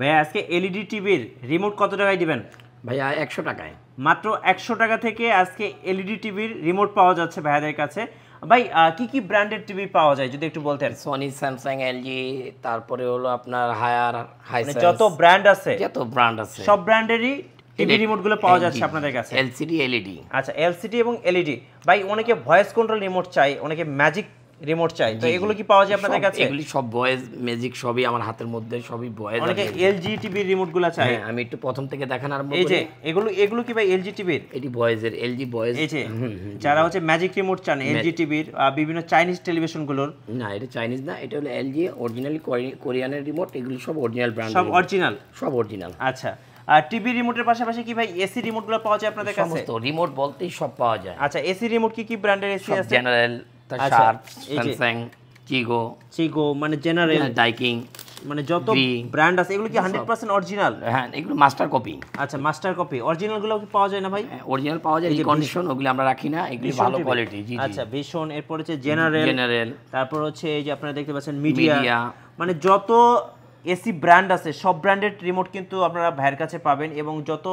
ভাইয়া আজকে LED e টিভির রিমোট কত টাকায় দিবেন ভাইয়া একশো টাকায় মাত্র একশো টাকা থেকে আজকে এলইডি e টিভির রিমোট পাওয়া যাচ্ছে ভাইয়াদের কাছে ভাই কি কি ব্র্যান্ডের টিভি পাওয়া যায় যদি একটু বলতেন সনি স্যামসাং এলজি তারপরে হলো আপনার হায়ার মানে হাইসেন্স যত ব্র্যান্ড আছে যত ব্র্যান্ড আছে সব ব্র্যান্ডেরই টিভি রিমোট e গুলো পাওয়া যাচ্ছে আপনাদের কাছে এলসিডি এলইডি আচ্ছা এলসিডি এবং এলইডি ভাই অনেকে ভয়েস কন্ট্রোল রিমোট চাই অনেকে ম্যাজিক রিমোট চাই তো এগুলো কি পাওয়া যায় আপনাদের কাছে এগুলি সব বয়েজ ম্যাজিক সবই আমার হাতের মধ্যে সবই বয়েজ অনেকে এলজি টিভির রিমোটগুলো চাই হ্যাঁ আমি একটু প্রথম থেকে দেখান আরম্ভ এই যে এগুলো এগুলো কি ভাই এলজি টিভির এটি বয়েজের এলজি বয়েজ এই যে যারা হচ্ছে ম্যাজিক রিমোট চান এলজি টিভির বিভিন্ন চাইনিজ টেলিভিশন টেলিভিশনগুলোর না এটা চাইনিজ না এটা হলো এলজি অরিজিনালি কোরিয়ানের রিমোট এগুলো সব অরিজিনাল ব্র্যান্ড সব অরিজিনাল সব অরিজিনাল আচ্ছা আর টিভি রিমোটের পাশাপাশি কি ভাই এসি রিমোট গুলো পাওয়া যায় আপনাদের কাছে সমস্ত রিমোট বলতেই সব পাওয়া যায় আচ্ছা এসি রিমোট কি কি ব্র্যান্ডের এসি আছে জেনারেল একটা শার্প স্যামসাং চিগো চিগো মানে জেনারেল ডাইকিং মানে যত ব্র্যান্ড আছে এগুলো কি হান্ড্রেড পার্সেন্ট অরিজিনাল হ্যাঁ এগুলো মাস্টার কপি আচ্ছা মাস্টার কপি অরিজিনালগুলো কি পাওয়া যায় না ভাই অরিজিনাল হ্যাঁ, পাওয়া যায় কন্ডিশন ওগুলো আমরা রাখি না এগুলো ভালো কোয়ালিটি জি আচ্ছা ভীষণ এরপর হচ্ছে জেনারেল জেনারেল তারপর হচ্ছে এই যে আপনারা দেখতে পাচ্ছেন মিডিয়া মানে যত এসি ব্র্যান্ড আছে সব ব্র্যান্ডেড রিমোট কিন্তু আপনারা ভাইয়ের কাছে পাবেন এবং যত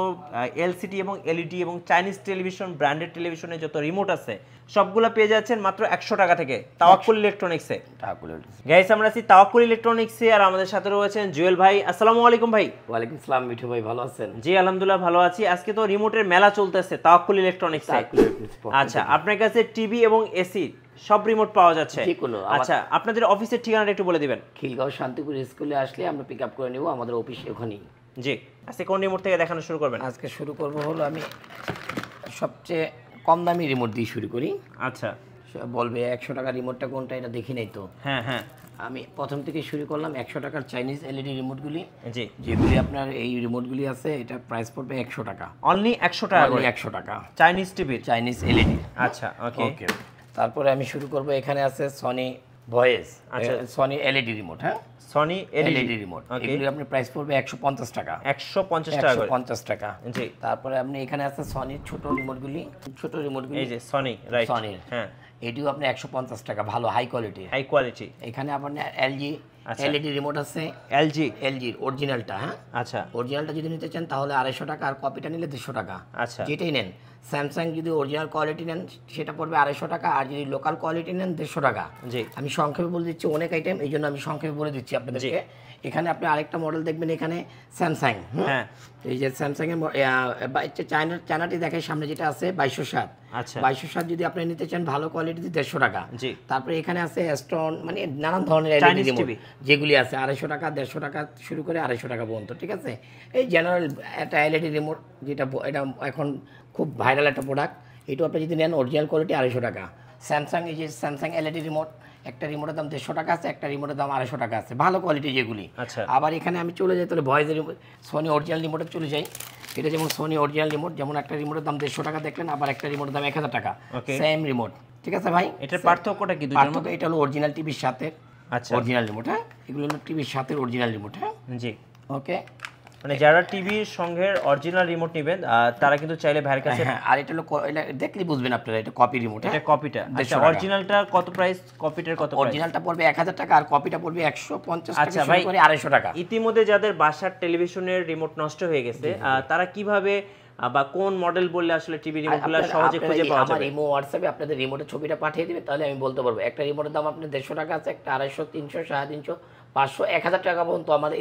এলসিডি এবং এলইডি e এবং চাইনিজ টেলিভিশন ব্র্যান্ডেড টেলিভিশনে যত রিমোট আছে সবগুলো পেয়ে যাচ্ছেন মাত্র একশো টাকা থেকে তাওয়াক্কুল ইলেকট্রনিক্সে গাইস আমরা আছি তাওয়াক্কুল ইলেকট্রনিক্সে আর আমাদের সাথে রয়েছেন জুয়েল ভাই আসসালামু আলাইকুম ভাই ওয়ালাইকুম আসসালাম মিঠু ভাই ভালো আছেন জি আলহামদুলিল্লাহ ভালো আছি আজকে তো রিমোটের মেলা চলতেছে তাওয়াক্কুল ইলেকট্রনিক্সে আচ্ছা আপনার কাছে টিভি এবং এসি সব রিমোট পাওয়া যাচ্ছে যে কোনো আচ্ছা আপনাদের অফিসের ঠিকানাটা একটু বলে দিবেন খিলগাঁও শান্তিপুর স্কুলে আসলে আমরা পিক আপ করে নেব আমাদের অফিস ওখানেই জি আজকে কোন রিমোট থেকে দেখানো শুরু করবেন আজকে শুরু করব হলো আমি সবচেয়ে কম দামি রিমোট দিয়ে শুরু করি আচ্ছা বলবে একশো টাকার রিমোটটা কোনটা এটা দেখি নাই তো হ্যাঁ হ্যাঁ আমি প্রথম থেকে শুরু করলাম একশো টাকার চাইনিজ এলইডি রিমোটগুলি জি যেগুলি আপনার এই রিমোটগুলি আছে এটা প্রাইস পড়বে একশো টাকা অনলি একশো টাকা একশো টাকা চাইনিজ টিভি চাইনিজ এলইডি আচ্ছা ওকে ওকে তারপরে আমি শুরু করব এখানে আছে সনি ভয়েস আচ্ছা সনি এলইডি রিমোট হ্যাঁ সনি এলইডি রিমোট এগুলি আপনি প্রাইস পড়বে 150 টাকা 150 টাকা 150 টাকা জি তারপরে আপনি এখানে আছে সনি ছোট রিমোটগুলি ছোট রিমোটগুলি এই যে সনি রাইট সনি হ্যাঁ এটিও আপনি 150 টাকা ভালো হাই কোয়ালিটি হাই কোয়ালিটি এখানে আপনি এলজি এলইডি আচ্ছা। রিমোট e আছে এলজি এলজির অরিজিনালটা হ্যাঁ আচ্ছা অরিজিনালটা যদি নিতে চান তাহলে আড়াইশো টাকা আর কপিটা নিলে দুশো টাকা আচ্ছা যেটাই নেন স্যামসাং যদি অরিজিনাল কোয়ালিটি নেন সেটা পড়বে আড়াইশো টাকা আর যদি লোকাল কোয়ালিটি নেন দেড়শো টাকা জি আমি সংক্ষেপে বলে দিচ্ছি অনেক আইটেম এই জন্য আমি সংক্ষেপে বলে দিচ্ছি আপনাদেরকে এখানে আপনি আরেকটা মডেল দেখবেন এখানে স্যামসাং হ্যাঁ এই যে স্যামসাং এর চায়না চায়নাটি দেখে সামনে যেটা আছে বাইশশো সাত আচ্ছা বাইশশো সাত যদি আপনি নিতে চান ভালো কোয়ালিটি দেড়শো টাকা তারপরে এখানে আছে অ্যাস্ট্রন মানে নানান ধরনের যেগুলি আছে আড়াইশো টাকা দেড়শো টাকা শুরু করে আড়াইশো টাকা পর্যন্ত ঠিক আছে এই জেনারেল একটা এলইডি রিমোট যেটা এটা এখন খুব ভাইরাল একটা প্রোডাক্ট এটাও আপনি যদি নেন অরিজিনাল কোয়ালিটি আড়াইশো টাকা স্যামসাং এই যে স্যামসাং এলইডি রিমোট একটা রিমোটের দাম দেড়শো টাকা আছে একটা রিমোটের দাম আড়াইশো টাকা আছে ভালো কোয়ালিটি যেগুলি আচ্ছা আবার এখানে আমি চলে যাই তাহলে ভয়েসের সোনি অরিজিনাল রিমোটে চলে যাই এটা যেমন সোনি অরিজিনাল রিমোট যেমন একটা রিমোটের দাম দেড়শো টাকা দেখলেন আবার একটা রিমোটের দাম এক হাজার টাকা সেম রিমোট ঠিক আছে ভাই এটার পার্থক্যটা কি পার্থক্য এটা হলো অরিজিনাল টিভির সাথে আচ্ছা অরিজিনাল রিমোট হ্যাঁ এগুলো হলো টিভির সাথে অরিজিনাল রিমোট হ্যাঁ জি ওকে মানে যারা টিভির সঙ্গে অরিজিনাল রিমোট নেবেন তারা কিন্তু চাইলে ভাইয়ের হ্যাঁ, কাছে হ্যাঁ, আর এটা হলো এটা দেখলে বুঝবেন আপনারা এটা কপি রিমোট হ্যাঁ? এটা কপিটা আচ্ছা অরিজিনালটা কত প্রাইস কপিটার কত অরিজিনালটা পড়বে 1000 টাকা আর কপিটা পড়বে 150 আচ্ছা, টাকা আচ্ছা ভাই 250 টাকা ইতিমধ্যে যাদের বাসার টেলিভিশনের রিমোট নষ্ট হয়ে গেছে তারা কিভাবে বা কোন মডেল বললে আসলে টিভি রিমোটগুলো সহজে খুঁজে পাওয়া যাবে আমার রিমো হোয়াটসঅ্যাপে আপনাদের রিমোটের ছবিটা পাঠিয়ে দিবেন তাহলে আমি বলতে পারবো একটা রিমোটের দাম আপনার 150 টাকা আছে একটা আড়াইশো তিনশো সাড়ে তিনশো পাঁচশো এক হাজার টাকা পর্যন্ত আমার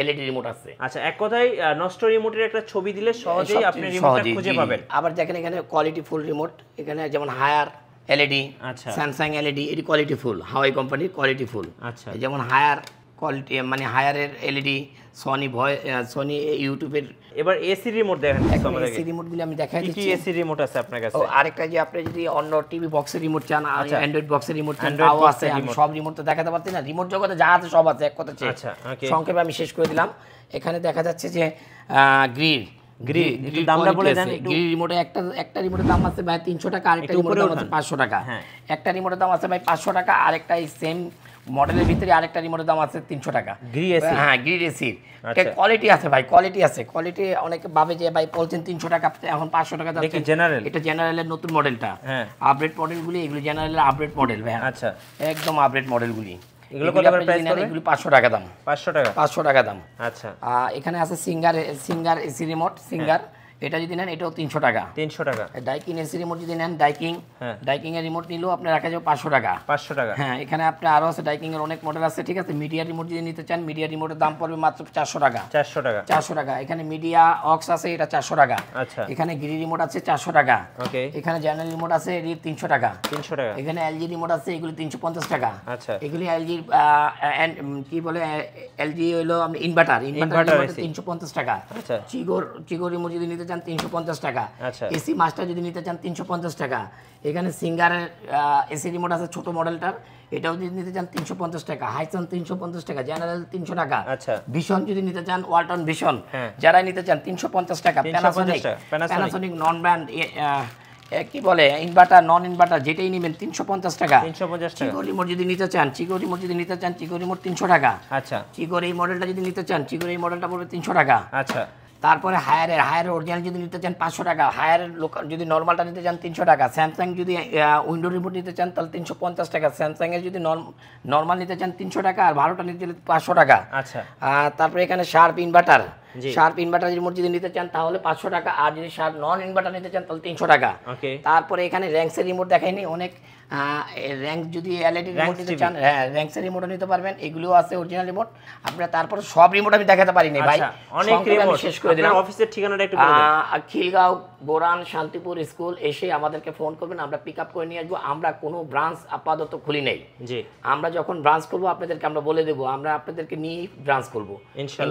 এলইডি রিমোট আছে আচ্ছা এক কথায় নষ্ট রিমোটের একটা ছবি দিলে সহজেই আপনি রিমোটটা খুঁজে পাবেন আবার দেখেন এখানে কোয়ালিটি ফুল রিমোট এখানে যেমন হায়ার এলইডি e আচ্ছা স্যামসাং এলইডি e এটি কোয়ালিটি ফুল হাওয়াই কোম্পানির কোয়ালিটি ফুল আচ্ছা যেমন হায়ার কোয়ালিটি মানে হায়ারের এলইডি সনি ভয় সনি ইউটিউবের এবার এসি রিমোট দেখেন এসি রিমোটগুলো আমি দেখাই দিচ্ছি কি এসি রিমোট আছে আপনার কাছে আরেকটা যে আপনি যদি অন্য টিভি বক্সের রিমোট চান আচ্ছা। আছে অ্যান্ড্রয়েড বক্সের রিমোট চান তাও আছে আমি সব রিমোট তো দেখাতে পারছি না রিমোট জগতে যা আছে সব আছে এক কথা চেয়ে আচ্ছা ওকে সংক্ষেপে আমি শেষ করে দিলাম এখানে দেখা যাচ্ছে যে গ্রিল একটা রিমোটের দাম আছে ভাই তিনশো টাকা আর হ্যাঁ। একটা সেম মডেলের ভিতরে আরেকটা রিমোটের দাম আছে তিনশো টাকা হ্যাঁ গ্রিড এসির কোয়ালিটি আছে ভাই কোয়ালিটি আছে কোয়ালিটি অনেকে ভাবে যে ভাই বলছেন তিনশো টাকা এখন পাঁচশো টাকা যাচ্ছে জেনারেল এটা জেনারেলের নতুন মডেলটা আপডেট মডেলগুলি এগুলি জেনারেলের আপডেট মডেল ভাই আচ্ছা একদম আপডেট মডেলগুলি টাকা দাম 500 টাকা দাম আচ্ছা এখানে আছে Singer Singer AC remote Singer এটা যদি নেন এটাও তিনশো টাকা তিনশো টাকা ডাইকিং এসি রিমোট যদি নেন ডাইকিং হ্যাঁ। ডাইকিং এর রিমোট নিলেও আপনার রাখা যাবে পাঁচশো টাকা পাঁচশো টাকা হ্যাঁ এখানে আপনার আরও আছে ডাইকিং এর অনেক মডেল আছে ঠিক আছে মিডিয়া রিমোট যদি নিতে চান মিডিয়া রিমোটের দাম পড়বে মাত্র চারশো টাকা চারশো টাকা চারশো টাকা এখানে মিডিয়া অক্স আছে এটা চারশো টাকা আচ্ছা এখানে গিরি রিমোট আছে চারশো টাকা ওকে এখানে জেনারেল রিমোট আছে এটি তিনশো টাকা তিনশো টাকা এখানে এলজি রিমোট আছে এগুলি তিনশো পঞ্চাশ টাকা আচ্ছা এগুলি এলজি কি বলে এলজি হলো ইনভার্টার ইনভার্টার তিনশো পঞ্চাশ টাকা আচ্ছা চিগোর চিগোর রিমোট যদি নিতে চান তিনশো পঞ্চাশ টাকা আচ্ছা। এসি মাস্টার যদি নিতে চান তিনশো পঞ্চাশ টাকা এখানে সিঙ্গারের এসি রিমোট আছে ছোট মডেলটার এটাও যদি নিতে চান তিনশো পঞ্চাশ টাকা হাইসন তিনশো পঞ্চাশ টাকা জেনারেল তিনশো টাকা আচ্ছা। ভীষণ যদি নিতে চান ওয়ালটন ভীষণ হ্যাঁ। যারাই নিতে চান তিনশো পঞ্চাশ টাকা প্যানাসনিক নন ব্র্যান্ড কি বলে ইনভার্টার নন ইনভার্টার যেটাই নেবেন তিনশো পঞ্চাশ টাকা তিনশো পঞ্চাশ টাকা চিকো রিমোট যদি নিতে চান চিকো রিমোট যদি নিতে চান চিকো রিমোট তিনশো টাকা আচ্ছা চিকোর এই মডেলটা যদি নিতে চান চিকোর এই মডেলটা পড়বে তিনশো টাকা আচ্ছা তারপরে হায়ারের হায়ারের অরিজিনাল যদি নিতে চান পাঁচশো টাকা হায়ারের লোকাল যদি নর্মালটা নিতে চান তিনশো টাকা স্যামসাং যদি উইন্ডো রিমোট নিতে চান তাহলে তিনশো পঞ্চাশ টাকা স্যামসাংয়ের যদি নর্মাল নিতে চান তিনশো টাকা আর ভালোটা নিতে চান পাঁচশো টাকা আচ্ছা তারপরে এখানে Sharp inverter Sharp inverter remote যদি নিতে চান তাহলে পাঁচশো টাকা আর যদি শার্প নন ইনভার্টার নিতে চান তাহলে তিনশো টাকা তারপরে এখানে র্যাঙ্কসের রিমোট দেখাইনি অনেক র্যাঙ্ক যদি এলইডি রিমোট নিতে চান হ্যাঁ র্যাঙ্কসের রিমোট নিতে পারবেন এগুলোও আছে অরিজিনাল রিমোট আপনারা তারপরে সব রিমোট আমি দেখাতে পারি নাই ভাই আচ্ছা, অনেক রিমোট শেষ করে দিলাম অফিসের ঠিকানাটা একটু খিলগাঁও বোরান শান্তিপুর স্কুল এসে আমাদেরকে ফোন করবেন আমরা পিক করে নিয়ে আসবো আমরা কোনো ব্রাঞ্চ আপাতত খুলি নেই জি আমরা যখন ব্রাঞ্চ করবো আপনাদেরকে আমরা বলে দেবো আমরা আপনাদেরকে নিয়েই ব্রাঞ্চ করবো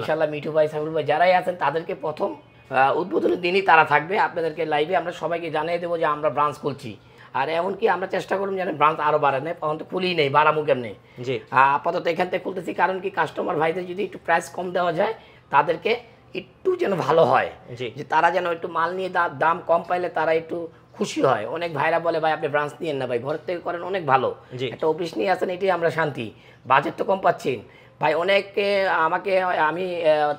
ইনশাল্লাহ মিঠু ভাই সাহুল ভাই যারাই আছেন তাদেরকে প্রথম উদ্বোধনের দিনই তারা থাকবে আপনাদেরকে লাইভে আমরা সবাইকে জানিয়ে দেবো যে আমরা ব্রাঞ্চ খুলছি আর এমনকি আমরা চেষ্টা করবো যেন ব্রাঞ্চ আরও মানে নেই অন্ত খুলি নেই বাড়ামু কেমনি আপাতত এখান থেকে খুলতেছি কারণ কি কাস্টমার ভাইদের যদি একটু প্রাইস কম দেওয়া যায় তাদেরকে একটু যেন ভালো হয় যে তারা যেন একটু মাল নিয়ে দাম কম পাইলে তারা একটু খুশি হয় অনেক ভাইরা বলে ভাই আপনি ব্রাঞ্চ নিয়েন না ভাই ঘর থেকে করেন অনেক ভালো একটা অফিস নিয়ে আসেন এটাই আমরা শান্তি বাজেট তো কম পাচ্ছেন ভাই অনেকে আমাকে আমি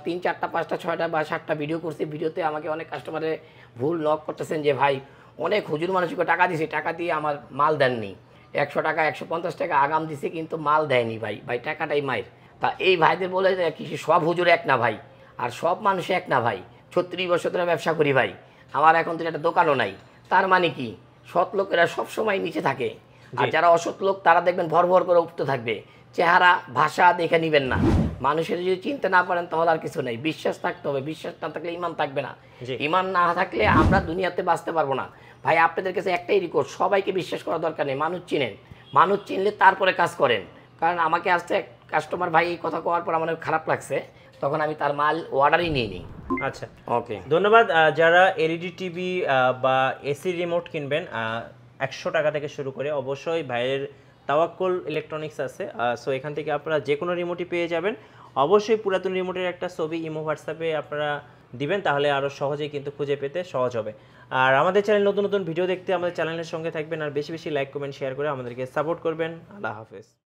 তিন চারটা পাঁচটা ছয়টা বা সাতটা ভিডিও করছি ভিডিওতে আমাকে অনেক কাস্টমারে ভুল নক করতেছেন যে ভাই অনেক হুজুর মানুষকে টাকা দিছে টাকা দিয়ে আমার মাল দেননি একশো টাকা একশো পঞ্চাশ টাকা আগাম দিছে কিন্তু মাল দেয়নি ভাই ভাই টাকাটাই মায়ের তা এই ভাইদের বলে কি সব হুজুর এক না ভাই আর সব মানুষ এক না ভাই ছত্রিশ বছর ধরে ব্যবসা করি ভাই আমার এখন তো একটা দোকানও নাই তার মানে কি সৎ লোকেরা সবসময় নিচে থাকে আর যারা অসৎ লোক তারা দেখবেন ভর ভর করে উঠতে থাকবে চেহারা ভাষা দেখে নেবেন না মানুষের যদি চিনতে না পারেন তাহলে আর কিছু নেই বিশ্বাস থাকতে হবে বিশ্বাস না থাকলে ইমান থাকবে না ইমান না থাকলে আমরা দুনিয়াতে বাঁচতে পারবো না ভাই আপনাদের কাছে একটাই রিকোয়েস্ট সবাইকে বিশ্বাস করা দরকার নেই মানুষ চিনেন মানুষ চিনলে তারপরে কাজ করেন কারণ আমাকে আসতে কাস্টমার ভাই এই কথা কওয়ার পর আমার খারাপ লাগছে তখন আমি তার মাল অর্ডারই নিয়ে নিই আচ্ছা ওকে ধন্যবাদ যারা এলইডি টিভি e বা এসি রিমোট কিনবেন একশো টাকা থেকে শুরু করে অবশ্যই ভাইয়ের তাওয়াক্কল ইলেকট্রনিক্স আছে সো এখান থেকে আপনারা যে কোনো রিমোটই পেয়ে যাবেন অবশ্যই পুরাতন রিমোটের একটা ছবি ইমো হোয়াটসঅ্যাপে আপনারা দিবেন তাহলে আরও সহজেই কিন্তু খুঁজে পেতে সহজ হবে আর আমাদের চ্যানেল নতুন নতুন ভিডিও দেখতে আমাদের চ্যানেলের সঙ্গে থাকবেন আর বেশি বেশি লাইক কমেন্ট শেয়ার করে আমাদেরকে সাপোর্ট করবেন আল্লাহ হাফেজ